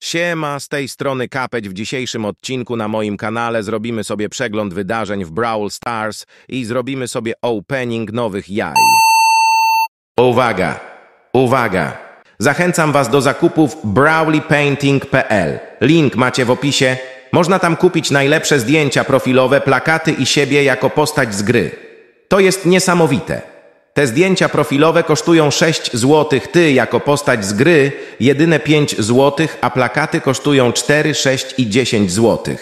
Siema, z tej strony Kapeć. W dzisiejszym odcinku na moim kanale zrobimy sobie przegląd wydarzeń w Brawl Stars i zrobimy sobie opening nowych jaj. Uwaga! Uwaga! Zachęcam Was do zakupów brawlypainting.pl. Link macie w opisie. Można tam kupić najlepsze zdjęcia profilowe, plakaty i siebie jako postać z gry. To jest niesamowite. Te zdjęcia profilowe kosztują 6 zł, ty jako postać z gry jedyne 5 zł, a plakaty kosztują 4, 6 i 10 zł.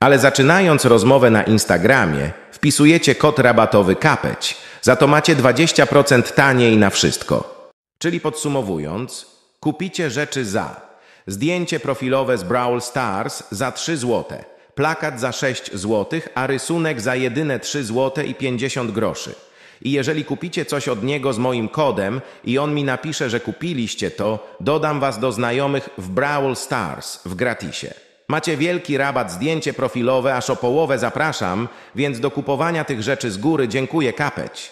Ale zaczynając rozmowę na Instagramie, wpisujecie kod rabatowy kapeć, za to macie 20% taniej na wszystko. Czyli podsumowując, kupicie rzeczy za zdjęcie profilowe z Brawl Stars za 3 zł, plakat za 6 zł, a rysunek za jedyne 3 zł i 50 groszy. I jeżeli kupicie coś od niego z moim kodem i on mi napisze, że kupiliście to, dodam was do znajomych w Brawl Stars w gratisie. Macie wielki rabat, zdjęcie profilowe, aż o połowę zapraszam, więc do kupowania tych rzeczy z góry dziękuję kapeć.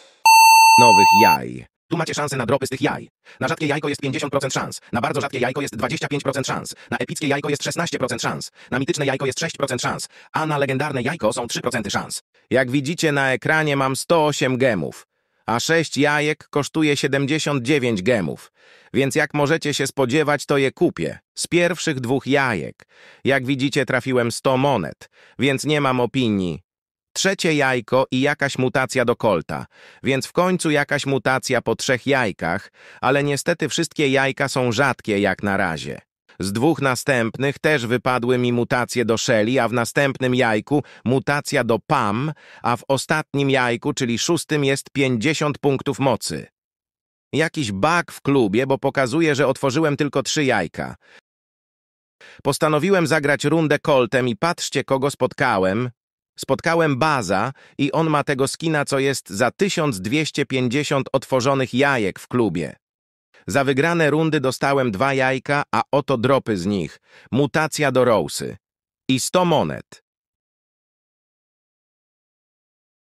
Nowych jaj. Tu macie szansę na dropy z tych jaj. Na rzadkie jajko jest 50% szans, na bardzo rzadkie jajko jest 25% szans, na epickie jajko jest 16% szans, na mityczne jajko jest 6% szans, a na legendarne jajko są 3% szans. Jak widzicie na ekranie mam 108 gemów, a 6 jajek kosztuje 79 gemów. Więc jak możecie się spodziewać, to je kupię. Z pierwszych dwóch jajek. Jak widzicie trafiłem 100 monet, więc nie mam opinii trzecie jajko i jakaś mutacja do kolta, więc w końcu jakaś mutacja po trzech jajkach, ale niestety wszystkie jajka są rzadkie jak na razie. Z dwóch następnych też wypadły mi mutacje do Shelly, a w następnym jajku mutacja do Pam, a w ostatnim jajku, czyli szóstym, jest 50 punktów mocy. Jakiś bug w klubie, bo pokazuje, że otworzyłem tylko trzy jajka. Postanowiłem zagrać rundę koltem i patrzcie, kogo spotkałem. Spotkałem Baza i on ma tego skina, co jest za 1250 otworzonych jajek w klubie. Za wygrane rundy dostałem dwa jajka, a oto dropy z nich. Mutacja do Rousy. I 100 monet.